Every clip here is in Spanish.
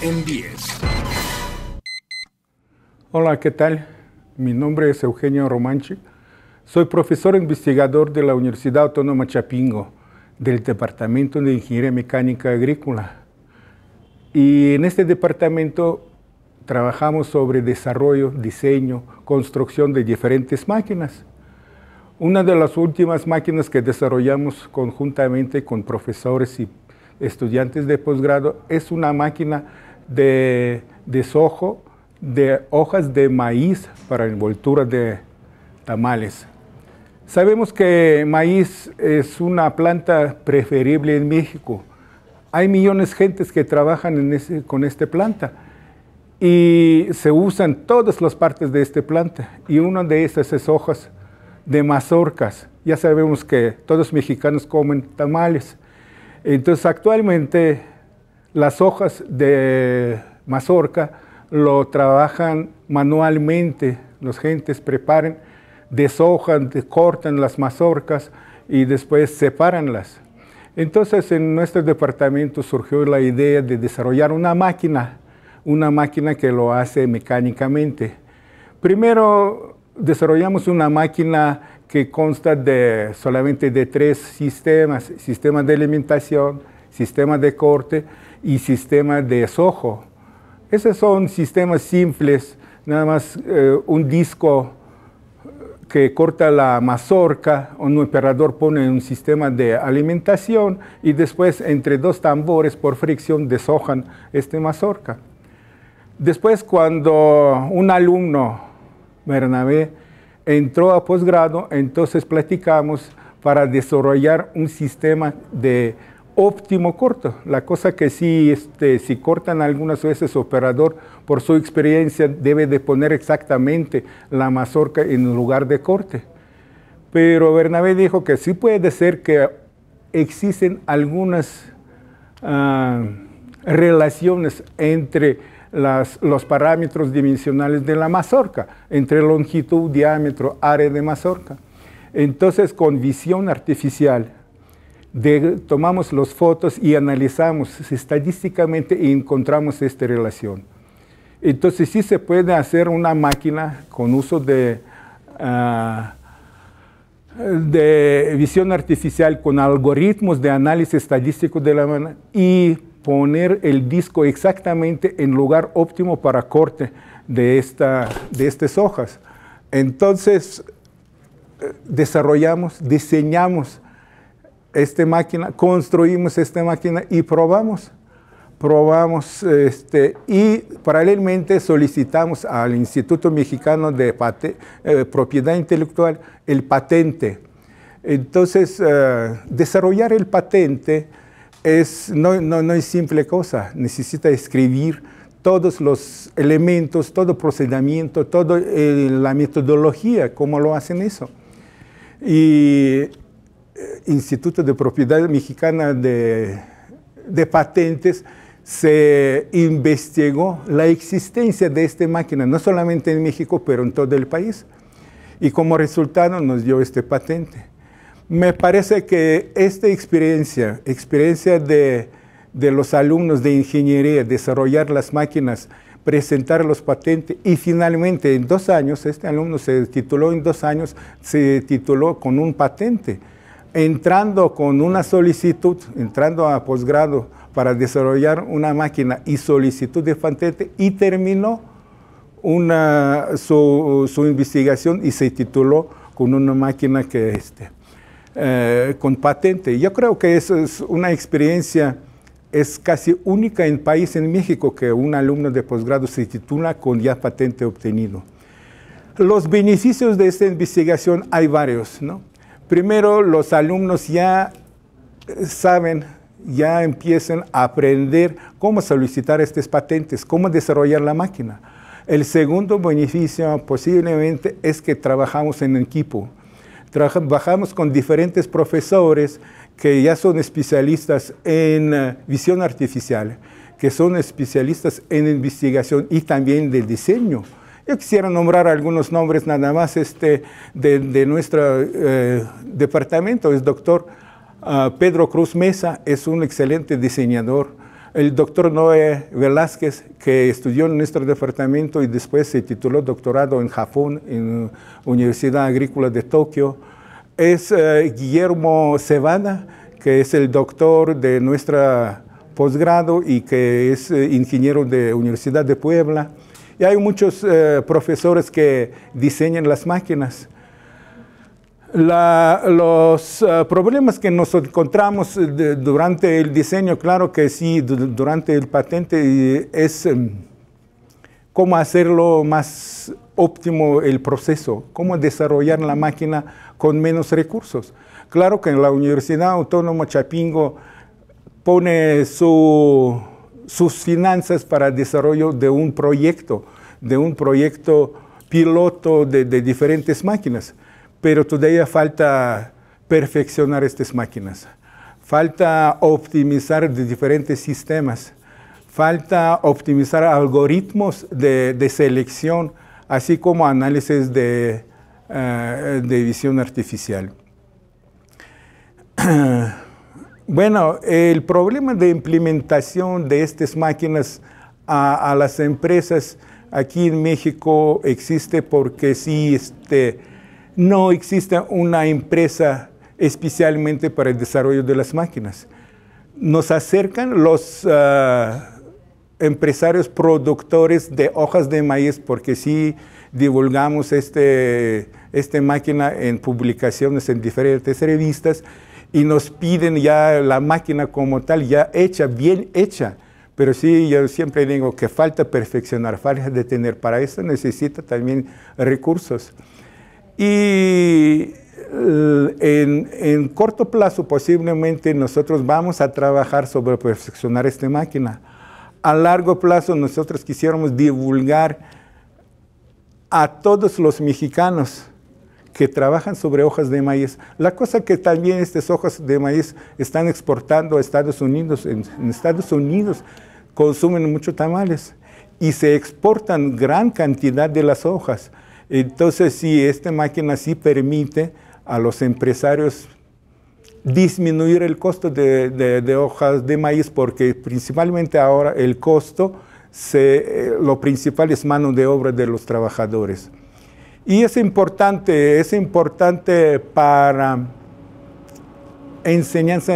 en 10. Hola, ¿qué tal? Mi nombre es Eugenio Romanchi. Soy profesor investigador de la Universidad Autónoma Chapingo, del Departamento de Ingeniería Mecánica Agrícola. Y en este departamento trabajamos sobre desarrollo, diseño, construcción de diferentes máquinas. Una de las últimas máquinas que desarrollamos conjuntamente con profesores y estudiantes de posgrado, es una máquina de sojo, de hojas de maíz para envoltura de tamales. Sabemos que maíz es una planta preferible en México. Hay millones de gentes que trabajan en con esta planta y se usan todas las partes de esta planta y una de esas es hojas de mazorcas. Ya sabemos que todos los mexicanos comen tamales entonces actualmente las hojas de mazorca lo trabajan manualmente, los gentes preparan, deshojan, cortan las mazorcas y después separanlas. Entonces en nuestro departamento surgió la idea de desarrollar una máquina, una máquina que lo hace mecánicamente. Primero desarrollamos una máquina que consta de, solamente de tres sistemas, sistema de alimentación, sistema de corte y sistema de sojo. Esos son sistemas simples, nada más eh, un disco eh, que corta la mazorca, un operador pone un sistema de alimentación y después entre dos tambores por fricción deshojan esta mazorca. Después cuando un alumno, Bernabé, entró a posgrado, entonces platicamos para desarrollar un sistema de óptimo corto. La cosa que sí, este, si cortan algunas veces operador, por su experiencia debe de poner exactamente la mazorca en lugar de corte. Pero Bernabé dijo que sí puede ser que existen algunas ah, relaciones entre los parámetros dimensionales de la mazorca, entre longitud, diámetro, área de mazorca. Entonces, con visión artificial, de, tomamos las fotos y analizamos estadísticamente y encontramos esta relación. Entonces, sí se puede hacer una máquina con uso de... Ah, de visión artificial con algoritmos de análisis estadístico de la mano y poner el disco exactamente en lugar óptimo para corte de, esta, de estas hojas. Entonces, eh, desarrollamos, diseñamos esta máquina, construimos esta máquina y probamos. Probamos este, y paralelamente, solicitamos al Instituto Mexicano de eh, Propiedad Intelectual el patente. Entonces, eh, desarrollar el patente no, no, es simple cosa, necesita escribir todos los elementos, todo procedimiento, toda eh, la metodología, cómo lo hacen eso. Y eh, Instituto de Propiedad Mexicana de, de, Patentes se investigó la existencia de esta máquina, no solamente en México, pero en todo el país. Y como resultado nos dio este patente. Me parece que esta experiencia, experiencia de, los alumnos de ingeniería, desarrollar las máquinas, presentar los patentes y finalmente en dos años, este alumno se tituló en dos años, se tituló con un patente, entrando con una solicitud, entrando a posgrado para desarrollar una máquina y solicitud de patente y terminó su, investigación y se tituló con una máquina que este. Eh, con patente. Yo creo que eso es una experiencia, es casi única en país, en México, que un alumno de posgrado se titula con ya patente obtenido. Los beneficios de esta investigación hay varios. ¿no? Primero, los alumnos ya eh, saben ya empiezan a aprender cómo solicitar estas patentes, cómo desarrollar la máquina. El segundo beneficio posiblemente es que trabajamos en equipo. Trabajamos con diferentes profesores que ya son especialistas en eh, visión artificial, que son especialistas en investigación y también del diseño. Yo quisiera nombrar algunos nombres nada más este, de, nuestro eh, departamento. Es doctor ah, Pedro Cruz Mesa, es un excelente diseñador el doctor Noé Velázquez, que estudió en nuestro departamento y después se tituló doctorado en Japón, en Universidad Agrícola de Tokio, es eh, Guillermo Cebana, que es el doctor de nuestro posgrado y que es eh, ingeniero de Universidad de Puebla. Y hay muchos eh, profesores que diseñan las máquinas los eh, problemas que nos encontramos durante el diseño, claro que sí, durante el patente es em, cómo hacerlo más óptimo el proceso, cómo desarrollar la máquina con menos recursos. Claro que la Universidad Autónoma Chapingo pone sus finanzas para el desarrollo de un proyecto, de un proyecto piloto de diferentes máquinas pero todavía falta perfeccionar estas máquinas, falta optimizar diferentes sistemas, falta optimizar algoritmos de, selección, así como análisis de, visión eh, artificial. Bueno, el problema de implementación de estas máquinas a, las empresas aquí en México existe porque sí este, no existe una empresa especialmente para el desarrollo de las máquinas. Nos acercan los eh, empresarios productores de hojas de maíz, porque sí divulgamos esta este máquina en publicaciones en diferentes revistas y nos piden ya la máquina como tal, ya hecha, bien hecha. Pero sí, yo siempre digo que falta perfeccionar, falta de tener para eso necesita también recursos. Y eh, en, corto plazo posiblemente nosotros vamos a trabajar sobre perfeccionar esta máquina. A largo plazo nosotros quisiéramos divulgar a todos los mexicanos que trabajan sobre hojas de maíz. La cosa que también estas hojas de maíz están exportando a Estados Unidos. En, en Estados Unidos consumen muchos tamales y se exportan gran cantidad de las hojas. Entonces, sí, esta máquina sí permite a los empresarios disminuir el costo de, hojas de maíz, porque principalmente ahora el costo, se, eh, lo principal es mano de obra de los trabajadores. Y es importante, es importante para enseñanza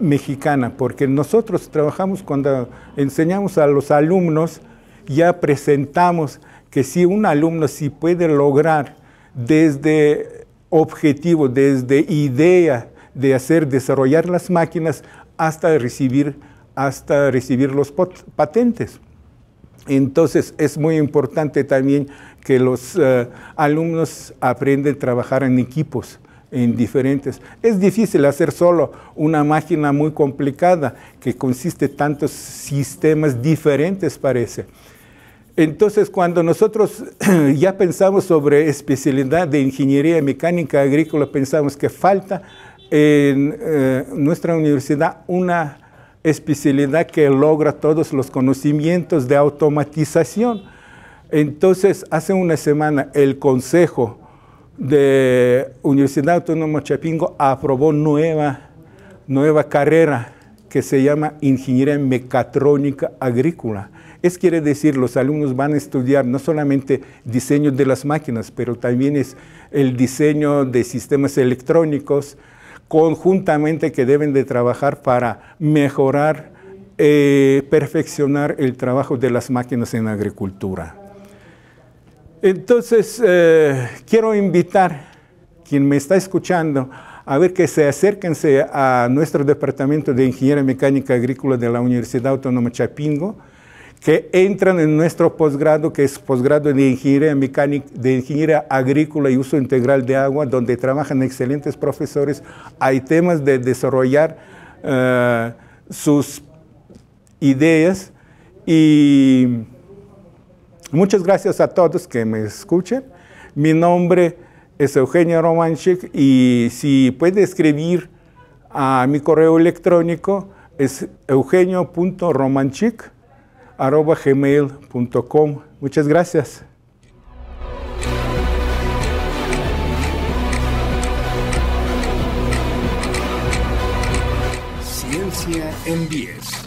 mexicana, porque nosotros trabajamos cuando enseñamos a los alumnos, ya presentamos que si un alumno si puede lograr desde objetivo, desde idea de hacer desarrollar las máquinas hasta recibir, hasta recibir los patentes. Entonces es muy importante también que los eh, alumnos aprendan a trabajar en equipos, en diferentes. Es difícil hacer solo una máquina muy complicada que consiste en tantos sistemas diferentes, parece. Entonces, cuando nosotros ya pensamos sobre especialidad de ingeniería mecánica agrícola, pensamos que falta en eh, nuestra universidad una especialidad que logra todos los conocimientos de automatización. Entonces, hace una semana el Consejo de Universidad Autónoma Chapingo aprobó nueva, nueva carrera que se llama Ingeniería Mecatrónica Agrícola. Es quiere decir, los alumnos van a estudiar no solamente diseño de las máquinas, pero también es el diseño de sistemas electrónicos, conjuntamente que deben de trabajar para mejorar, y eh, perfeccionar el trabajo de las máquinas en agricultura. Entonces, eh, quiero invitar quien me está escuchando a ver que se acérquense a nuestro Departamento de Ingeniería Mecánica Agrícola de la Universidad Autónoma Chapingo, que entran en nuestro posgrado, que es posgrado de Ingeniería Mecánica, de Ingeniería Agrícola y Uso Integral de Agua, donde trabajan excelentes profesores. Hay temas de desarrollar eh, sus ideas y muchas gracias a todos que me escuchen. Mi nombre es Eugenio Romanchik y si puede escribir a mi correo electrónico es eugenio.romanchik.gmail.com. Muchas gracias. Ciencia en 10.